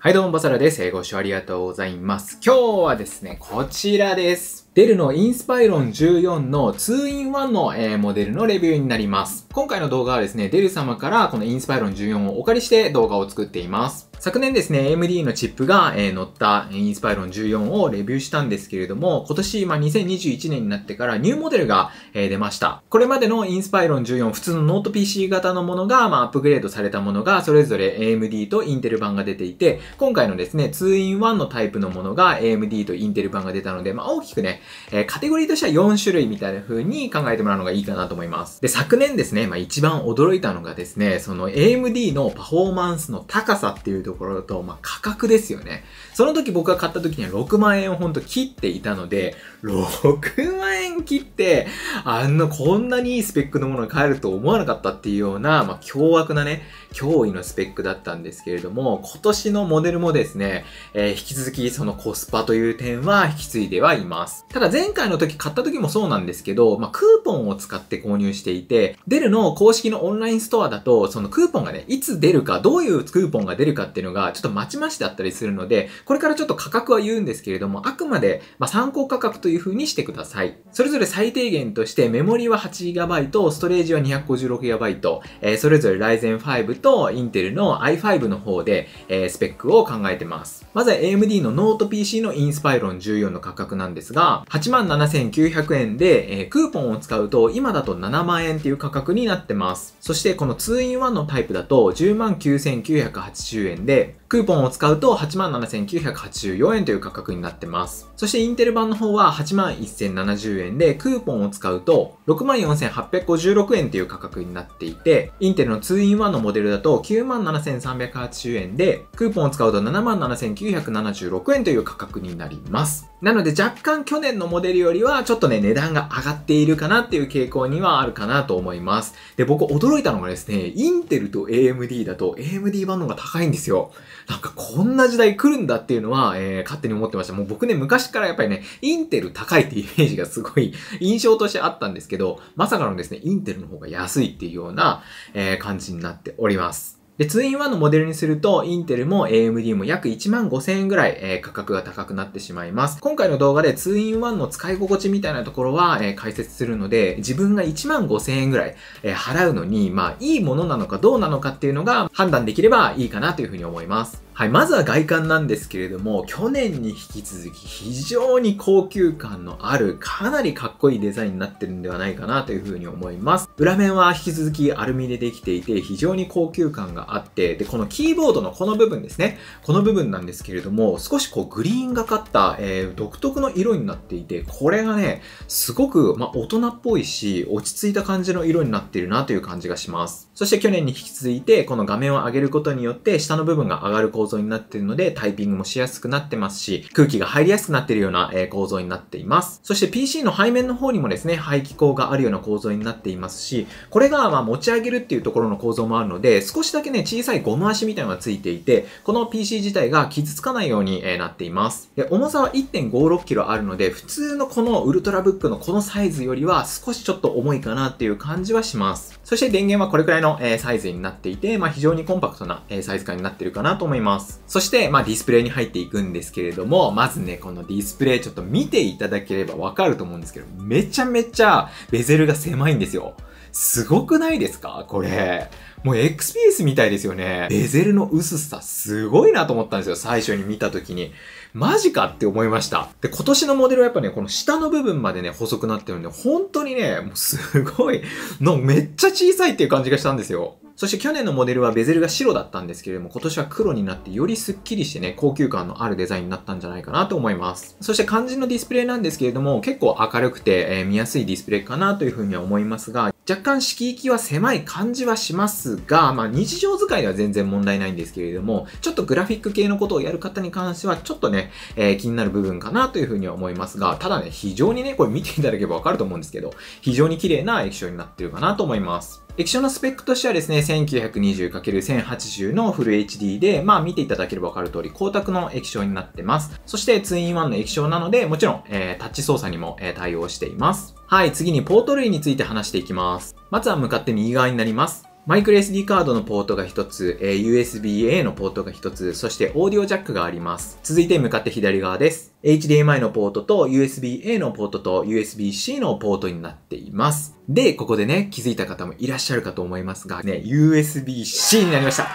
はいどうも、バサラです。ご視聴ありがとうございます。今日はですね、こちらです。デルのインスパイロン14の 2-in-1 の、えー、モデルのレビューになります。今回の動画はですね、デル様からこのインスパイロン14をお借りして動画を作っています。昨年ですね、AMD のチップが、えー、乗ったインスパイロン14をレビューしたんですけれども、今年、まあ、2021年になってからニューモデルが、えー、出ました。これまでのインスパイロン14、普通のノート PC 型のものが、まあ、アップグレードされたものが、それぞれ AMD とインテル版が出ていて、今回のですね、2-in-1 のタイプのものが AMD とインテル版が出たので、まあ、大きくね、えー、カテゴリーとしては4種類みたいな風に考えてもらうのがいいかなと思います。で、昨年ですね、まあ、一番驚いたのがですね、その AMD のパフォーマンスの高さっていうところと、まあ、価格ですよね。その時僕が買った時には6万円をほんと切っていたので、6万円切って、あんなこんなにいいスペックのものが買えると思わなかったっていうような、まあ、凶悪なね、驚異のスペックだったんですけれども、今年のモデルもですね、えー、引き続きそのコスパという点は引き継いではいます。ただ前回の時買った時もそうなんですけど、まあ、クーポンを使って購入していて、デルの公式のオンラインストアだと、そのクーポンがね、いつ出るか、どういうクーポンが出るかっていうのが、ちょっとまちまちだったりするので、これからちょっと価格は言うんですけれども、あくまで、ま参考価格という風にしてください。それぞれ最低限として、メモリは 8GB、ストレージは 256GB、えー、それぞれ Ryzen 5とインテルの i5 の方で、えー、スペックを考えてます。まずは AMD のノート PC のインスパイロン14の価格なんですが、87,900円で、えー、クーポンを使うと今だと7万円っていう価格になってます。そしてこの 2-in-1 のタイプだと109,980円で、クーポンを使うと87,984円という価格になってます。そしてインテル版の方は81,070円で、クーポンを使うと64,856円という価格になっていて、インテルの 2-in-1 のモデルルだと97,380円で、クーポンを使うと77,976円という価格になります。なので若干去年のモデルよりはちょっとね、値段が上がっているかなっていう傾向にはあるかなと思います。で、僕驚いたのがですね、インテルと AMD だと AMD 版の方が高いんですよ。なんかこんな時代来るんだっていうのは、えー、勝手に思ってました。もう僕ね、昔からやっぱりね、インテル高いっていうイメージがすごい 印象としてあったんですけど、まさかのですね、インテルの方が安いっていうような、えー、感じになっております。ます。で、2-in-1 のモデルにすると、インテルも AMD も約1万5000円ぐらい、えー、価格が高くなってしまいます。今回の動画で 2-in-1 の使い心地みたいなところは、えー、解説するので、自分が1万5000円ぐらい、えー、払うのに、まあ、いいものなのかどうなのかっていうのが判断できればいいかなというふうに思います。はい、まずは外観なんですけれども、去年に引き続き非常に高級感のある、かなりかっこいいデザインになってるんではないかなというふうに思います。裏面は引き続きアルミでできていて、非常に高級感があって、で、このキーボードのこの部分ですね。この部分なんですけれども、少しこうグリーンがかった、えー、独特の色になっていて、これがね、すごく、ま大人っぽいし、落ち着いた感じの色になっているなという感じがします。そして去年に引き続いて、この画面を上げることによって、下の部分が上がる構造になっているので、タイピングもしやすくなってますし、空気が入りやすくなっているような、え構造になっています。そして PC の背面の方にもですね、排気口があるような構造になっていますし、これがま持ち上げるっていうところの構造もあるので、少しだけね、小さいゴム足みたいなのがついていて、この PC 自体が傷つかないように、えなっています。で、重さは 1.56kg あるので、普通のこのウルトラブックのこのサイズよりは少しちょっと重いかなっていう感じはします。そして電源はこれくらいの、えサイズになっていて、まあ、非常にコンパクトな、えサイズ感になってるかなと思います。ます。そして、まあ、ディスプレイに入っていくんですけれども、まずね、このディスプレイちょっと見ていただければわかると思うんですけど、めちゃめちゃベゼルが狭いんですよ。すごくないですかこれ。もう XPS みたいですよね。ベゼルの薄さすごいなと思ったんですよ。最初に見た時に。マジかって思いました。で、今年のモデルはやっぱね、この下の部分までね、細くなってるんで、本当にね、もうすごい、のめっちゃ小さいっていう感じがしたんですよ。そして去年のモデルはベゼルが白だったんですけれども、今年は黒になってよりスッキリしてね、高級感のあるデザインになったんじゃないかなと思います。そして肝心のディスプレイなんですけれども、結構明るくて、え見やすいディスプレイかなというふうには思いますが、若干敷域は狭い感じはしますが、まあ、日常使いでは全然問題ないんですけれども、ちょっとグラフィック系のことをやる方に関しては、ちょっとね、えー、気になる部分かなというふうには思いますが、ただね、非常にね、これ見ていただければわかると思うんですけど、非常に綺麗な液晶になってるかなと思います。液晶のスペックとしてはですね、1920×1080 のフル HD で、まあ見ていただければわかる通り、光沢の液晶になってます。そして 2-in-1 の液晶なので、もちろん、えー、タッチ操作にも、えー、対応しています。はい、次にポート類について話していきます。まずは向かって右側になります。マイクロ SD カードのポートが1つ、え USB-A のポートが1つ、そしてオーディオジャックがあります。続いて向かって左側です。HDMI のポートと USB-A のポートと USB-C のポートになっています。で、ここでね、気づいた方もいらっしゃるかと思いますが、ね、USB-C になりました。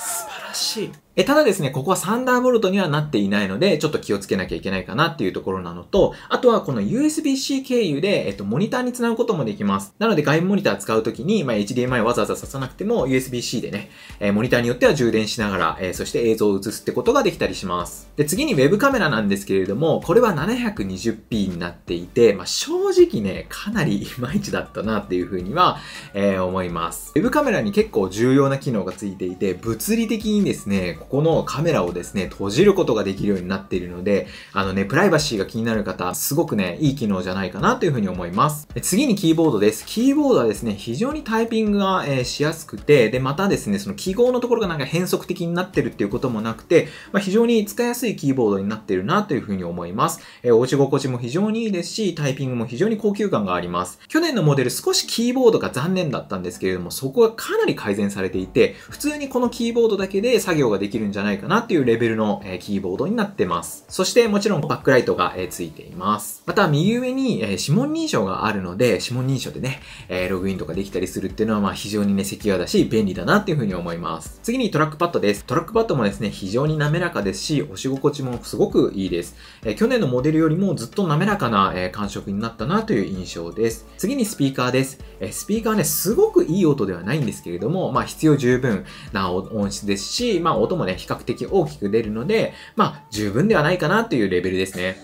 素晴らしい。え、ただですね、ここはサンダーボルトにはなっていないので、ちょっと気をつけなきゃいけないかなっていうところなのと、あとはこの USB-C 経由で、えっと、モニターにつなぐこともできます。なので、外部モニター使うときに、まあ、HDMI わざわざささなくても、USB-C でね、えー、モニターによっては充電しながら、えー、そして映像を映すってことができたりします。で、次に Web カメラなんですけれども、これは 720p になっていて、まあ、正直ね、かなり いまいちだったなっていうふうには、えー、思います。Web カメラに結構重要な機能がついていて、物理的にですね、ここのカメラをですね、閉じることができるようになっているので、あのね、プライバシーが気になる方、すごくね、いい機能じゃないかなというふうに思います。次にキーボードです。キーボードはですね、非常にタイピングが、えー、しやすくて、で、またですね、その記号のところがなんか変則的になってるっていうこともなくて、まあ、非常に使いやすいキーボードになってるなというふうに思います。えー、落ち心地も非常にいいですし、タイピングも非常に高級感があります。去年のモデル少しキーボードが残念だったんですけれども、そこがかなり改善されていて、普通にこのキーボードだけで作業ができできるんじゃないかなっていうレベルのキーボードになってます。そしてもちろんバックライトがついています。また右上に指紋認証があるので、指紋認証でね、ログインとかできたりするっていうのはまあ非常にね、セキュアだし便利だなっていうふうに思います。次にトラックパッドです。トラックパッドもですね、非常に滑らかですし、押し心地もすごくいいです。え去年のモデルよりもずっと滑らかな、え感触になったなという印象です。次にスピーカーです。えスピーカーね、すごくいい音ではないんですけれども、まあ必要十分な音質ですし、まあ音ももね、比較的大きく出るので、まあ、十分ではないかなというレベルですね。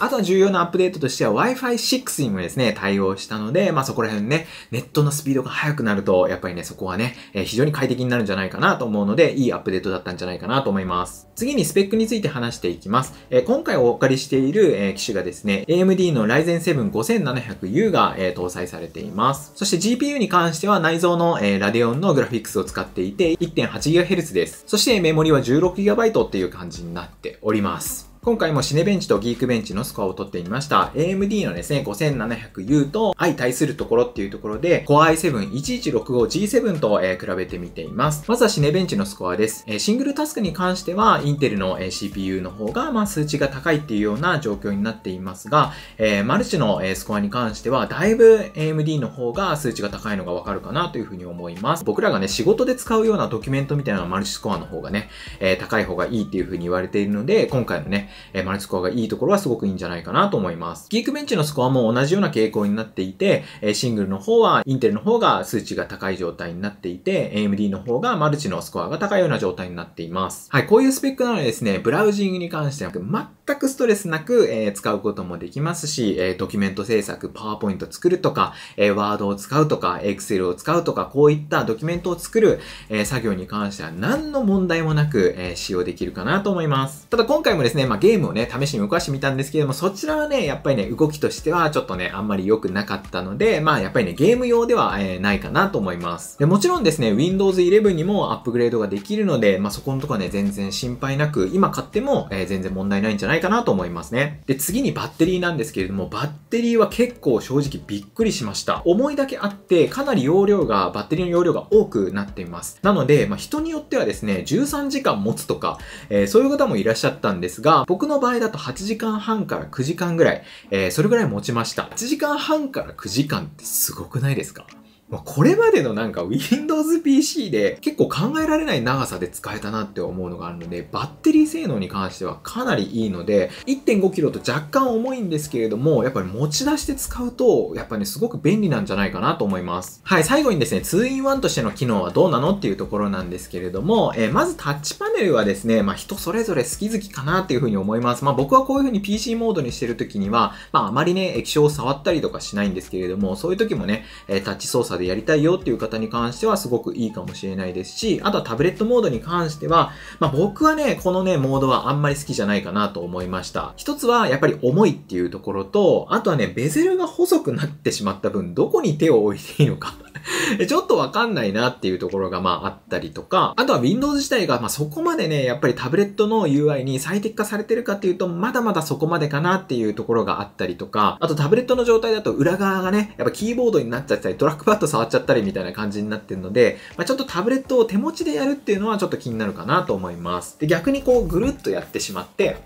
あとは重要なアップデートとしては Wi-Fi6 にもですね、対応したので、まあそこら辺ね、ネットのスピードが速くなると、やっぱりね、そこはね、えー、非常に快適になるんじゃないかなと思うので、いいアップデートだったんじゃないかなと思います。次にスペックについて話していきます。えー、今回お借りしている、えー、機種がですね、AMD の Ryzen 7 5700U が、えー、搭載されています。そして GPU に関しては内蔵の、えー、Radeon のグラフィックスを使っていて 1.8GHz です。そしてメモリは 16GB っていう感じになっております。今回もシネベンチとギークベンチのスコアを取ってみました。AMD のですね、5700U と相対するところっていうところで、Core i7-1165G7 と、えー、比べてみています。まずはシネベンチのスコアです。えー、シングルタスクに関しては、インテルの、えー、CPU の方が、まあ、数値が高いっていうような状況になっていますが、えー、マルチの、えー、スコアに関しては、だいぶ AMD の方が数値が高いのがわかるかなというふうに思います。僕らがね、仕事で使うようなドキュメントみたいなマルチスコアの方がね、えー、高い方がいいっていうふうに言われているので、今回のね、えー、マルチスコアがいいところはすごくいいんじゃないかなと思います。ギークベンチのスコアも同じような傾向になっていて、えシングルの方はインテルの方が数値が高い状態になっていて、AMD の方がマルチのスコアが高いような状態になっています。はい、こういうスペックなのでですね、ブラウジングに関しては全くストレスなく、えー、使うこともできますし、えー、ドキュメント制作、パワーポイント作るとか、えー、ワードを使うとか、Excel を使うとか、こういったドキュメントを作る、え作業に関しては何の問題もなく、え使用できるかなと思います。ただ今回もですね、まあ、ゲームをね、試しに動かしてみたんですけれども、そちらはね、やっぱりね、動きとしてはちょっとね、あんまり良くなかったので、まあやっぱりね、ゲーム用では、えー、ないかなと思います。で、もちろんですね、Windows 11にもアップグレードができるので、まあそこのとこはね、全然心配なく、今買っても、えー、全然問題ないんじゃないかなと思いますね。で、次にバッテリーなんですけれども、バッテリーは結構正直びっくりしました。重いだけあって、かなり容量が、バッテリーの容量が多くなっています。なので、まあ人によってはですね、13時間持つとか、えー、そういう方もいらっしゃったんですが、僕の場合だと8時間半から9時間ぐらい、えー、それぐらい持ちました。8時間半から9時間ってすごくないですかまあ、これまでのなんか Windows PC で結構考えられない長さで使えたなって思うのがあるので、バッテリー性能に関してはかなりいいので、1.5kg と若干重いんですけれども、やっぱり持ち出して使うと、やっぱね、すごく便利なんじゃないかなと思います。はい、最後にですね、2-in-1 としての機能はどうなのっていうところなんですけれども、えー、まずタッチパネルはですね、まあ、人それぞれ好き好きかなっていうふうに思います。まあ、僕はこういうふうに PC モードにしてる時には、まあ、あまりね、液晶を触ったりとかしないんですけれども、そういう時もね、えタッチ操作でやりたいよっていう方に関してはすごくいいかもしれないですし、あとはタブレットモードに関しては、まあ、僕はね、このね、モードはあんまり好きじゃないかなと思いました。一つはやっぱり重いっていうところと、あとはね、ベゼルが細くなってしまった分、どこに手を置いていいのか ちょっとわかんないなっていうところがまああったりとか、あとは Windows 自体がまあそこまでね、やっぱりタブレットの UI に最適化されてるかっていうと、まだまだそこまでかなっていうところがあったりとか、あとタブレットの状態だと裏側がね、やっぱキーボードになっちゃったり、トラックパッド触っちゃったりみたいな感じになってるので、まあ、ちょっとタブレットを手持ちでやるっていうのはちょっと気になるかなと思います。で、逆にこうぐるっとやってしまって、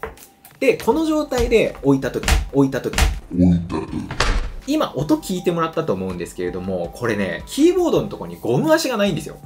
で、この状態で置いた時、置いた時、置いた時、今音聞いてもらったと思うんですけれども、これね、キーボードのとこにゴム足がないんですよ。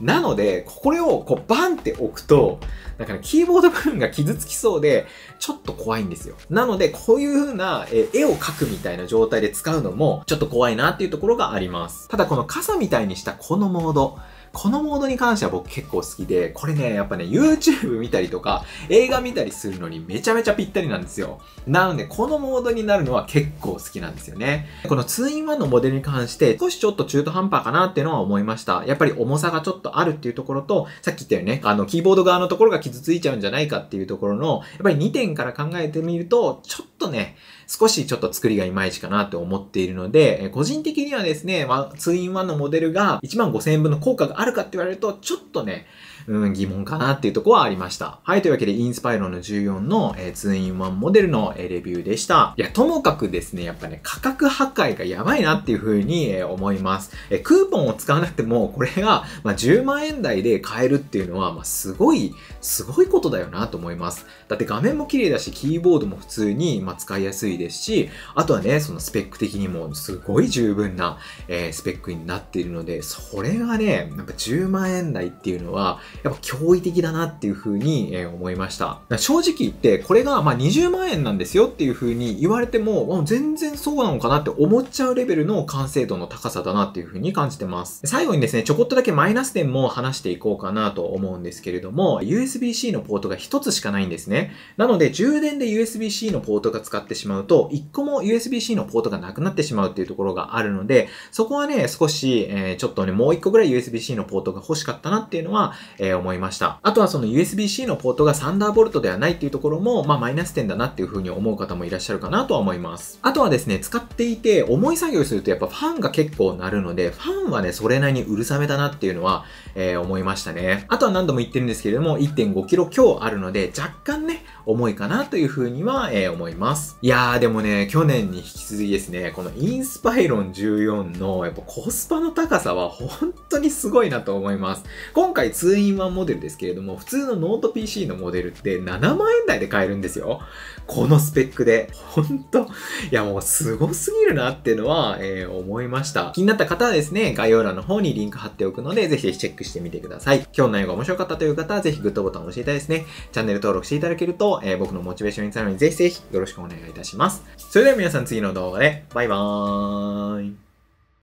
なので、これをこうバンって置くと、なんかね、キーボード部分が傷つきそうで、ちょっと怖いんですよ。なので、こういう風な絵を描くみたいな状態で使うのも、ちょっと怖いなっていうところがあります。ただ、この傘みたいにしたこのモード、このモードに関しては僕結構好きで、これね、やっぱね、YouTube 見たりとか、映画見たりするのにめちゃめちゃぴったりなんですよ。なので、このモードになるのは結構好きなんですよね。この 2-in-1 のモデルに関して、少しちょっと中途半端かなっていうのは思いました。やっぱり重さがちょっとあるっていうところと、さっき言ったよね、あの、キーボード側のところが傷ついちゃうんじゃないかっていうところの、やっぱり2点から考えてみると、ちょっとね、少しちょっと作りがいまいちかなって思っているので、個人的にはですね、まあ、2 in 1のモデルが1万5000円分の効果があるかって言われると、ちょっとね、うん、疑問かなっていうとこはありました。はい、というわけで、インスパイロの14の、えー、2-in-1 モデルの、えー、レビューでした。いや、ともかくですね、やっぱね、価格破壊がやばいなっていうふうに、えー、思います。えー、クーポンを使わなくても、これが、まあ、10万円台で買えるっていうのは、まあ、すごい、すごいことだよなと思います。だって画面も綺麗だし、キーボードも普通に、まあ、使いやすいですし、あとはね、そのスペック的にもすごい十分な、えー、スペックになっているので、それがね、なんか10万円台っていうのは、やっぱ驚異的だなっていうふうに思いました。正直言って、これがま20万円なんですよっていうふうに言われても、全然そうなのかなって思っちゃうレベルの完成度の高さだなっていうふうに感じてます。最後にですね、ちょこっとだけマイナス点も話していこうかなと思うんですけれども、USB-C のポートが1つしかないんですね。なので、充電で USB-C のポートが使ってしまうと、1個も USB-C のポートがなくなってしまうっていうところがあるので、そこはね、少し、えちょっとね、もう1個ぐらい USB-C のポートが欲しかったなっていうのは、えー、思いました。あとはその USB-C のポートがサンダーボルトではないっていうところも、まあマイナス点だなっていう風に思う方もいらっしゃるかなとは思います。あとはですね、使っていて重い作業するとやっぱファンが結構鳴るので、ファンはね、それなりにうるさめだなっていうのは、えー、思いましたね。あとは何度も言ってるんですけれども、1.5 k g 強あるので、若干ね、重いかなという風には、えー、思います。いやーでもね、去年に引き続きですね、このインスパイロン14のやっぱコスパの高さは本当にすごいなと思います。今回ツインインモデルですけれども、普通のノート PC のモデルって7万円台で買えるんですよ。このスペックで。ほんと、いやもうすごすぎるなっていうのは、えー、思いました。気になった方はですね、概要欄の方にリンク貼っておくので、ぜひチェックしてみてください。今日の内容が面白かったという方は、ぜひグッドボタンを押していただいですね、チャンネル登録していただけると、えー、僕のモチベーションにつながるので、ぜひぜひよろしくお願いいたします。それでは皆さん次の動画で、バイバーイ。